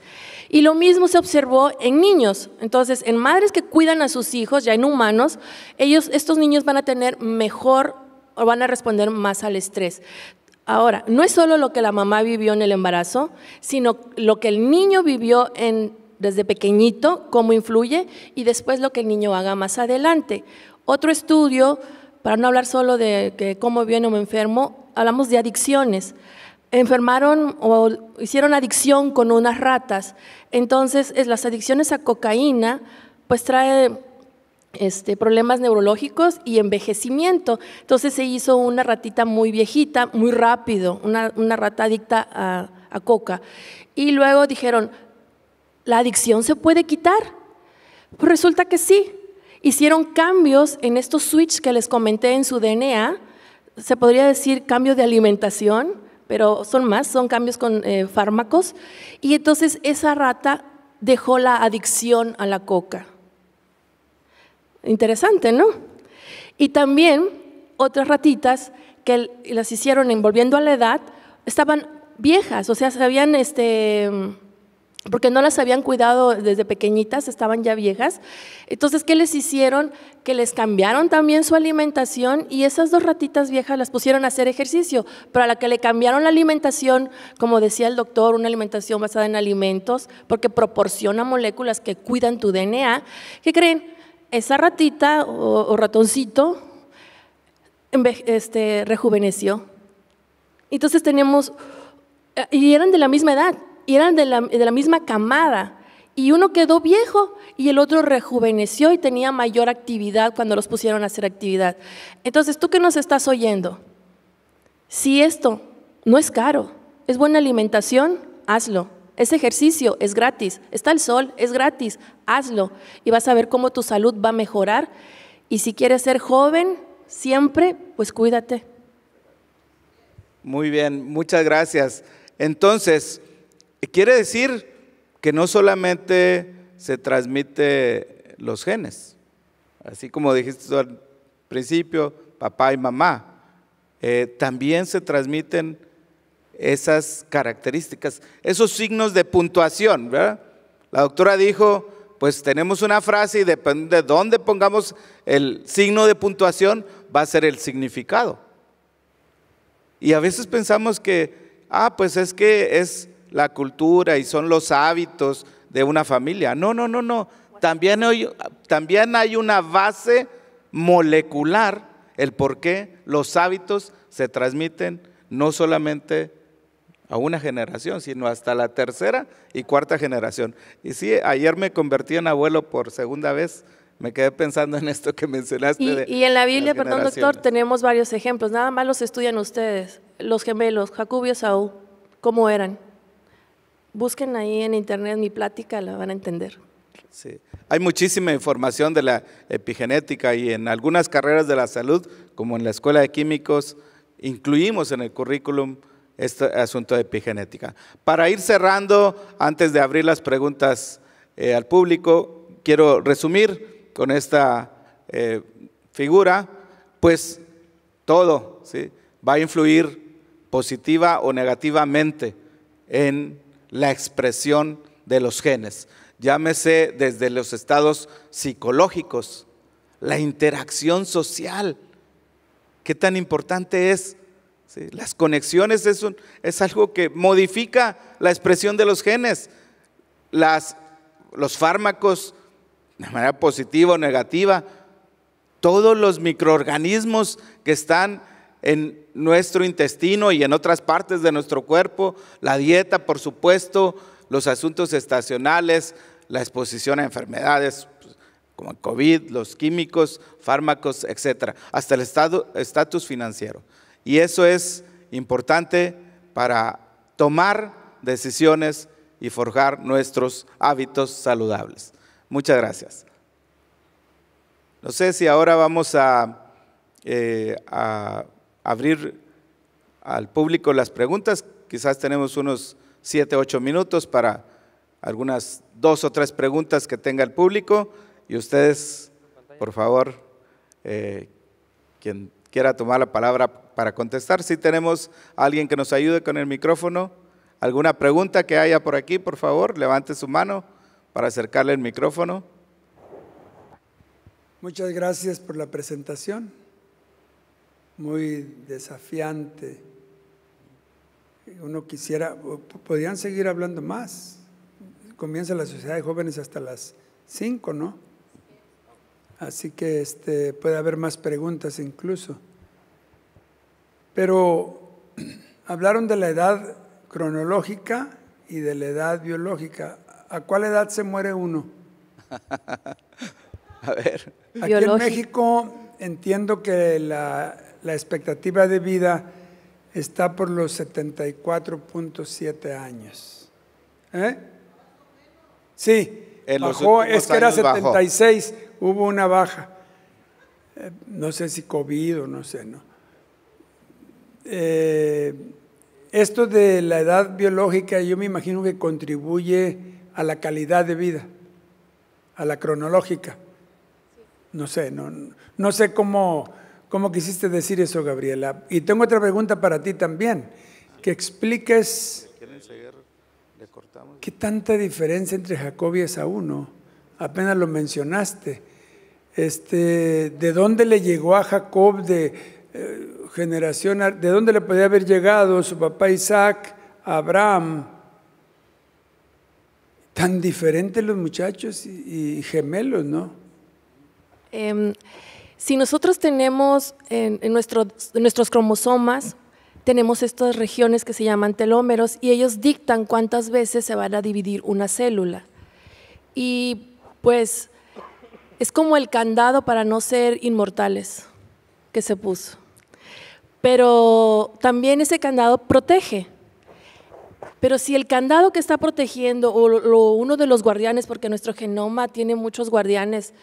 Speaker 5: Y lo mismo se observó en niños. Entonces, en madres que cuidan a sus hijos, ya en humanos, ellos, estos niños van a tener mejor o van a responder más al estrés. Ahora, no es solo lo que la mamá vivió en el embarazo, sino lo que el niño vivió en, desde pequeñito, cómo influye, y después lo que el niño haga más adelante. Otro estudio para no hablar solo de cómo viene o me enfermo, hablamos de adicciones. Enfermaron o hicieron adicción con unas ratas. Entonces, las adicciones a cocaína, pues trae este, problemas neurológicos y envejecimiento. Entonces se hizo una ratita muy viejita, muy rápido, una, una rata adicta a, a coca. Y luego dijeron, ¿la adicción se puede quitar? Pues resulta que sí hicieron cambios en estos switch que les comenté en su DNA, se podría decir cambio de alimentación, pero son más, son cambios con eh, fármacos, y entonces esa rata dejó la adicción a la coca. Interesante, ¿no? Y también otras ratitas que las hicieron envolviendo a la edad, estaban viejas, o sea, se habían este, porque no las habían cuidado desde pequeñitas, estaban ya viejas. Entonces, ¿qué les hicieron? Que les cambiaron también su alimentación y esas dos ratitas viejas las pusieron a hacer ejercicio, para la que le cambiaron la alimentación, como decía el doctor, una alimentación basada en alimentos, porque proporciona moléculas que cuidan tu DNA. ¿Qué creen? Esa ratita o, ratoncito este, rejuveneció. Entonces tenemos, eh, y eran de la misma edad, y eran de la, misma camada. Y uno quedó viejo y el otro rejuveneció y tenía mayor actividad cuando los pusieron a hacer actividad. Entonces, ¿tú qué nos estás oyendo? Si esto no es caro, es buena alimentación, hazlo. Es ejercicio, es gratis. Está el sol, es gratis, hazlo. Y vas a ver cómo tu salud va a mejorar. Y si quieres ser joven, siempre, pues cuídate.
Speaker 3: Muy bien, muchas gracias. Entonces, Quiere decir que no solamente se transmite los genes, así como dijiste al principio, papá y mamá, eh, también se transmiten esas características, esos signos de puntuación, ¿verdad? La doctora dijo, pues tenemos una frase y depende de dónde pongamos el signo de puntuación, va a ser el significado. Y a veces pensamos que, ah, pues es que es la cultura y son los hábitos de una familia. No, no, no, no. También hay, una base molecular, el por qué los hábitos se transmiten no solamente a una generación, sino hasta la tercera y cuarta generación. Y sí, ayer me convertí en abuelo por segunda vez, me quedé pensando en esto que mencionaste. Y, de y en la Biblia, perdón doctor,
Speaker 5: tenemos varios ejemplos, nada más los estudian ustedes, los gemelos, Jacob y Saúl, ¿cómo eran? Busquen ahí en internet mi plática, la van a entender.
Speaker 3: Sí. Hay muchísima información de la epigenética y en algunas carreras de la salud, como en la Escuela de Químicos, incluimos en el currículum este asunto de epigenética. Para ir cerrando, antes de abrir las preguntas eh, al público, quiero resumir con esta eh, figura, pues todo ¿sí? va a influir positiva o negativamente en la expresión de los genes. Llámese desde los estados psicológicos, la interacción social. ¿Qué tan importante es? Las conexiones es, es algo que modifica la expresión de los genes. Las, los fármacos, de manera positiva o negativa, todos los microorganismos que están en nuestro intestino y en otras partes de nuestro cuerpo, la dieta, por supuesto, los asuntos estacionales, la exposición a enfermedades pues, como el COVID, los químicos, fármacos, etcétera, hasta el estado, estatus financiero. Y eso es importante para tomar decisiones y forjar nuestros hábitos saludables. Muchas gracias. No sé si ahora vamos a, eh, a abrir al público las preguntas. Quizás tenemos unos siete, ocho minutos para algunas dos o tres preguntas que tenga el público y ustedes, por favor, eh, quien quiera tomar la palabra para contestar, si tenemos alguien que nos ayude con el micrófono, alguna pregunta que haya por aquí, por favor, levante su mano para acercarle el micrófono.
Speaker 1: Muchas gracias por la presentación muy desafiante. Uno quisiera, podrían seguir hablando más. Comienza la sociedad de jóvenes hasta las 5, ¿no? Así que este, puede haber más preguntas incluso. Pero hablaron de la edad cronológica y de la edad biológica. ¿A cuál edad se muere uno?
Speaker 3: A ver. Aquí en
Speaker 1: México entiendo que la la expectativa de vida está por los 74.7 años. ¿Eh? Sí, bajó, es que era 76, hubo una baja. Eh, no sé si COVID o no sé, ¿no? Eh, esto de la edad biológica yo me imagino que contribuye a la calidad de vida, a la cronológica. No sé, no, no sé cómo ¿Cómo quisiste decir eso, Gabriela? Y tengo otra pregunta para ti también, que expliques qué tanta diferencia entre Jacob y Esaú, ¿no? Apenas lo mencionaste. Este, ¿De dónde le llegó a Jacob de eh, generación, de dónde le podía haber llegado su papá Isaac, Abraham? Tan diferentes los muchachos y, gemelos, ¿no?
Speaker 5: Em, si nosotros tenemos en, nuestros cromosomas, tenemos estas regiones que se llaman telómeros y ellos dictan cuántas veces se van a dividir una célula. Y pues es como el candado para no ser inmortales que se puso. Pero también ese candado protege. Pero si el candado que está protegiendo o uno de los guardianes, porque nuestro genoma tiene muchos guardianes,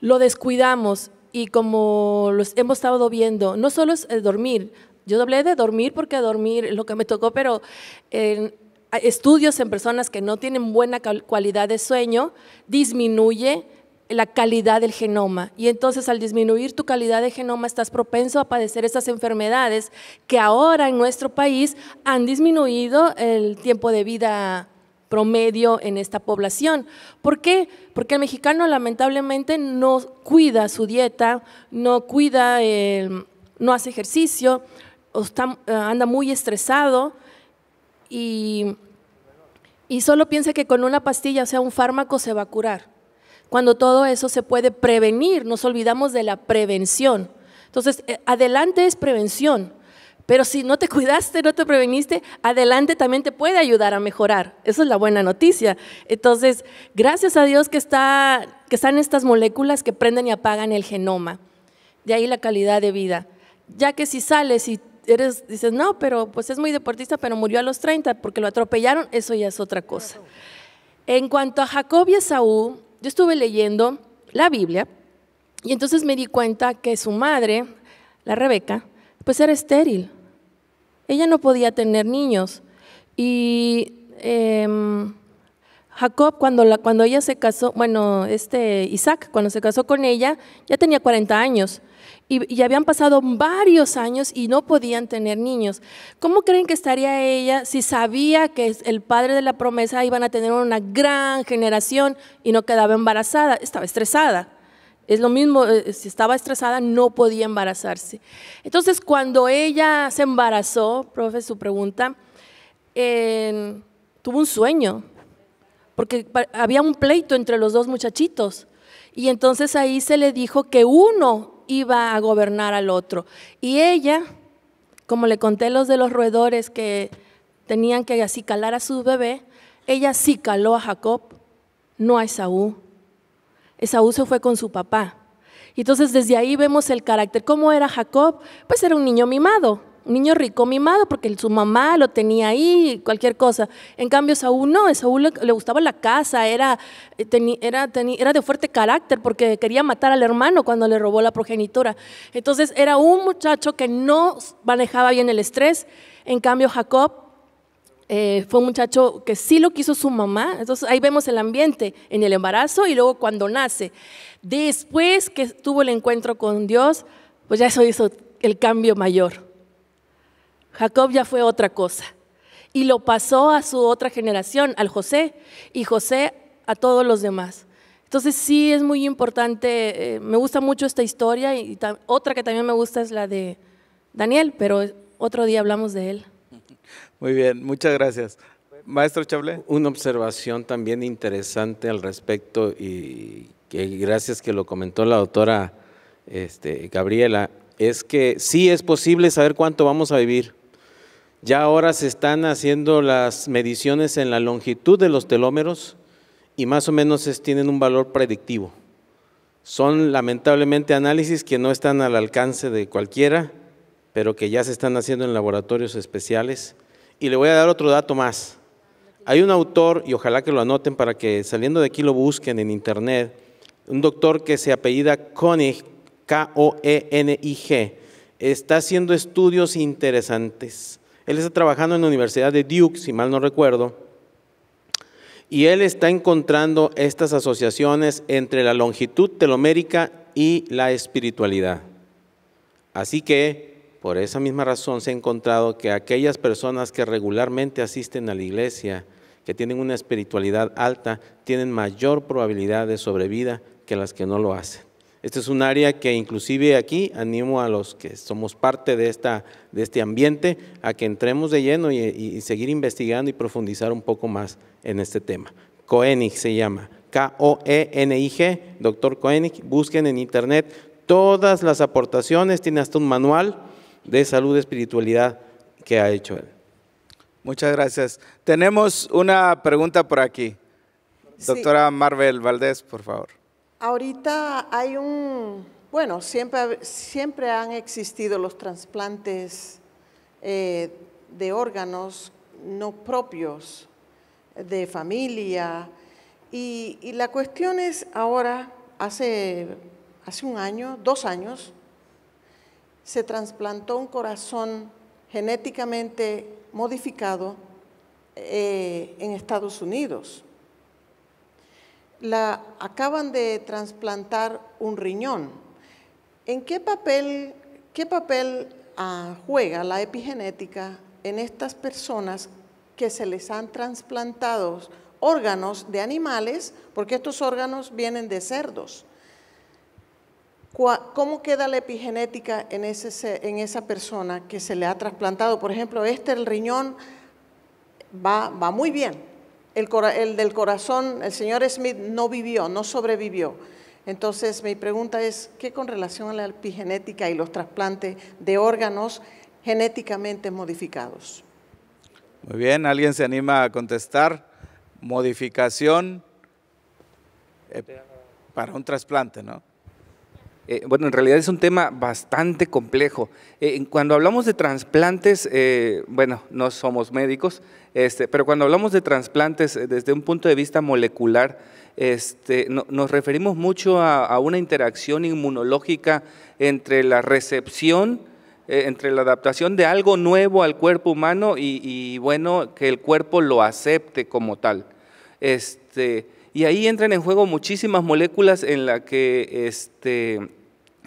Speaker 5: lo descuidamos y como hemos estado viendo, no solo es el eh, dormir, yo hablé de dormir porque dormir es lo que me tocó, pero en estudios en personas que no tienen buena calidad de sueño disminuye la calidad del genoma. Y entonces al disminuir tu calidad de genoma estás propenso a padecer esas enfermedades que ahora en nuestro país han disminuido el tiempo de vida promedio en esta población. ¿Por qué? Porque el mexicano lamentablemente no cuida su dieta, no cuida, em, no hace ejercicio, eh, anda muy estresado y, y solo piensa que con una pastilla, o sea, un fármaco se va a curar. Cuando todo eso se puede prevenir, nos olvidamos de la prevención. Entonces, eh, adelante es prevención. Pero si no te cuidaste, no te preveniste, adelante también te puede ayudar a mejorar. Esa es la buena noticia. Entonces, gracias a Dios que, están estas moléculas que prenden y apagan el genoma. De ahí la calidad de vida. Ya que si sales y eres, dices, no, pero pues es muy deportista, pero murió a los 30 porque lo atropellaron, eso ya es otra cosa. En cuanto a Jacob y Esaú, yo estuve leyendo la Biblia y entonces me di cuenta que su madre, la Rebeca, pues era estéril ella no podía tener niños. Y em, Jacob, cuando, la, cuando ella se casó, bueno, este Isaac, cuando se casó con ella, ya tenía 40 años. Y, ya habían pasado varios años y no podían tener niños. ¿Cómo creen que estaría ella si sabía que el padre de la promesa iban a tener una gran generación y no quedaba embarazada? Estaba estresada. Es lo mismo, eh, eh, si estaba estresada no podía embarazarse. Entonces, cuando ella se embarazó, profe, su pregunta, tuvo un sueño, porque había un pleito entre los dos muchachitos. Y entonces ahí se le dijo que uno iba a gobernar al otro. Y ella, como le conté los de los roedores que tenían que así a su bebé, ella sí caló a Jacob, no a Esaú. Esaú se fue con su papá. Y entonces desde ahí vemos el carácter. ¿Cómo era Jacob? Pues era un niño mimado, un niño rico mimado porque su mamá lo tenía ahí, cualquier cosa. En cambio, Esaú no, Esaú le, gustaba la casa, era, eh, era de fuerte carácter porque quería matar al hermano cuando le robó la progenitora. Entonces era un muchacho que no manejaba bien el estrés. En cambio, Jacob eh, fue un muchacho que sí lo quiso su mamá, entonces ahí vemos el ambiente en el embarazo y luego cuando nace. Después que tuvo el encuentro con Dios, pues ya eso hizo el cambio mayor. Jacob ya fue otra cosa y lo pasó a su otra generación, al José, y José a todos los demás. Entonces sí es muy importante, eh, me gusta mucho esta historia y otra que también me gusta es la de Daniel, pero otro día hablamos de él.
Speaker 4: Muy bien, muchas gracias. Maestro Chablé. Una observación también interesante al respecto y que gracias que lo comentó la doctora este, Gabriela, es que sí es posible saber cuánto vamos a vivir. Ya ahora se están haciendo las mediciones en la longitud de los telómeros y más o menos tienen un valor predictivo. Son lamentablemente análisis que no están al alcance de cualquiera, pero que ya se están haciendo en laboratorios especiales y le voy a dar otro dato más. Hay un autor, y ojalá que lo anoten para que saliendo de aquí lo busquen en internet, un doctor que se apellida Koenig, K-O-E-N-I-G, está haciendo estudios interesantes. Él está trabajando en la Universidad de Duke, si mal no recuerdo, y él está encontrando estas asociaciones entre la longitud telomérica y la espiritualidad. Así que por esa misma razón se ha encontrado que aquellas personas que regularmente asisten a la iglesia, que tienen una espiritualidad alta, tienen mayor probabilidad de sobrevida que las que no lo hacen. Este es un área que inclusive aquí animo a los que somos parte de, esta, de este ambiente a que entremos de lleno y, y seguir investigando y profundizar un poco más en este tema. Koenig se llama, K-O-E-N-I-G, doctor Koenig. Busquen en internet todas las aportaciones, tiene hasta un manual de salud, espiritualidad que ha hecho él. Muchas gracias. Tenemos
Speaker 3: una pregunta por aquí. Doctora Marvel Valdés, por favor.
Speaker 7: Ahorita hay un, bueno, siempre, siempre han existido los trasplantes eh, de órganos no propios, de familia. Y, la cuestión es ahora, hace, hace un año, dos años, se trasplantó un corazón genéticamente modificado eh, en Estados Unidos. La, acaban de trasplantar un riñón. ¿En qué papel, qué papel ah, juega la epigenética en estas personas que se les han trasplantado órganos de animales, porque estos órganos vienen de cerdos? ¿Cómo queda la epigenética en, esa persona que se le ha trasplantado? Por ejemplo, este, el riñón, va, muy bien. El, del corazón, el señor Smith no vivió, no sobrevivió. Entonces, mi pregunta es, ¿qué con relación a la epigenética y los trasplantes de órganos genéticamente modificados?
Speaker 3: Muy bien, ¿alguien se anima a contestar? Modificación eh, para un
Speaker 6: trasplante, ¿no? Eh, bueno, en realidad es un tema bastante complejo. Eh, cuando hablamos de trasplantes, eh, bueno, no somos médicos, este, pero cuando hablamos de trasplantes desde un punto de vista molecular, este, nos referimos mucho a, una interacción inmunológica entre la recepción, entre la adaptación de algo nuevo al cuerpo humano y, bueno, que el cuerpo lo acepte como tal. Este, y ahí entran en juego muchísimas moléculas en la que este,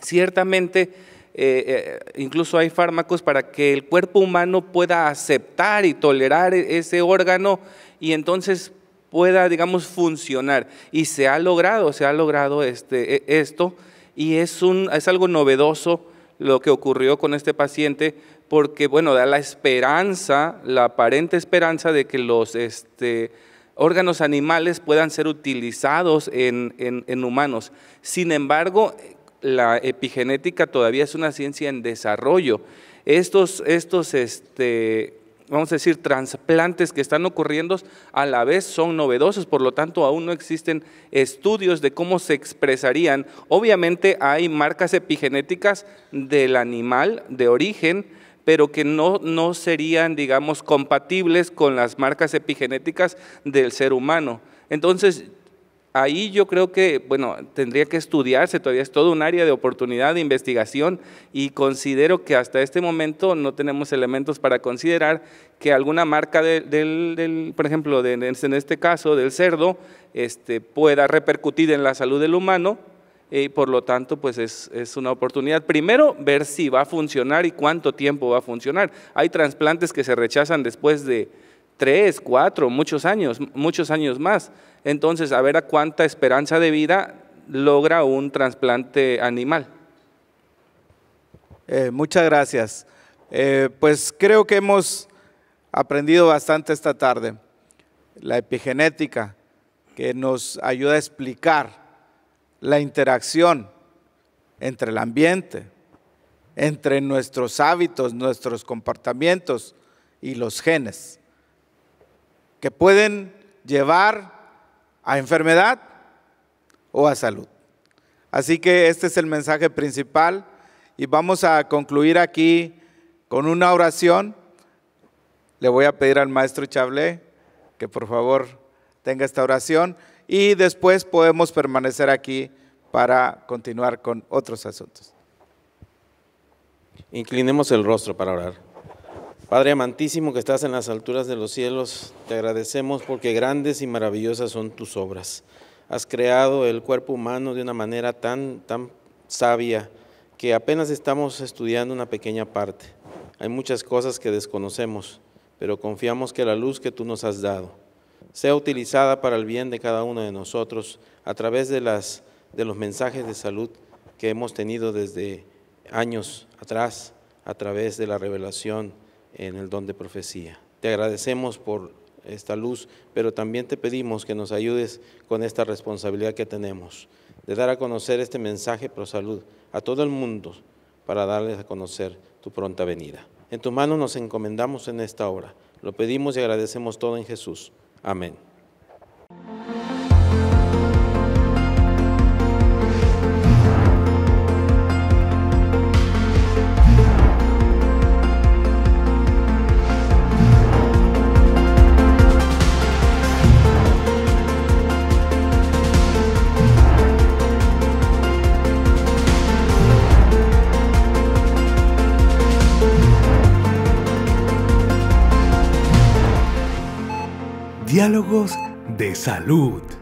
Speaker 6: Ciertamente, eh, eh, incluso hay fármacos para que el cuerpo humano pueda aceptar y tolerar e-, ese órgano y entonces pueda, digamos, funcionar. Y se ha logrado, se ha logrado este, e-, esto y es, un, es algo novedoso lo que ocurrió con este paciente porque, bueno, da la esperanza, la aparente esperanza de que los este, órganos animales puedan ser utilizados en, en humanos. Sin embargo, la epigenética todavía es una ciencia en desarrollo. Estos, estos este, vamos a decir, trasplantes que están ocurriendo a la vez son novedosos, por lo tanto aún no existen estudios de cómo se expresarían. Obviamente hay marcas epigenéticas del animal de origen, pero que no, no serían, digamos, compatibles con las marcas epigenéticas del ser humano. Entonces, ahí yo creo que, bueno, tendría que estudiarse, todavía es todo un área de oportunidad, de investigación, y considero que hasta este momento no tenemos elementos para considerar que alguna marca del, por ejemplo, este, en este caso del cerdo, este, pueda repercutir en la salud del humano, eh, y por lo tanto, pues es, es, una oportunidad. Primero, ver si va a funcionar y cuánto tiempo va a funcionar. Hay trasplantes que se rechazan después de tres, cuatro, muchos años, muchos años más. Entonces, a ver a cuánta esperanza de vida logra un trasplante animal.
Speaker 3: Eh, muchas gracias. Eh, pues creo que hemos aprendido bastante esta tarde. La epigenética, que nos ayuda a explicar la interacción entre el ambiente, entre nuestros hábitos, nuestros comportamientos y los genes que pueden llevar a enfermedad o a salud. Así que este es el mensaje principal y vamos a concluir aquí con una oración. Le voy a pedir al maestro Chablé que por favor tenga esta oración y después podemos permanecer aquí para continuar con otros asuntos.
Speaker 4: Inclinemos el rostro para orar. Padre amantísimo que estás en las alturas de los cielos, te agradecemos porque grandes y maravillosas son tus obras. Has creado el cuerpo humano de una manera tan, tan sabia que apenas estamos estudiando una pequeña parte. Hay muchas cosas que desconocemos, pero confiamos que la luz que tú nos has dado sea utilizada para el bien de cada uno de nosotros a través de, de los mensajes de salud que hemos tenido desde años atrás, a través de la revelación en el don de profecía. Te agradecemos por esta luz, pero también te pedimos que nos ayudes con esta responsabilidad que tenemos de dar a conocer este mensaje pro salud a todo el mundo para darles a conocer tu pronta venida. En tu mano nos encomendamos en esta hora. Lo pedimos y agradecemos todo en Jesús. Amén.
Speaker 1: Diálogos de Salud.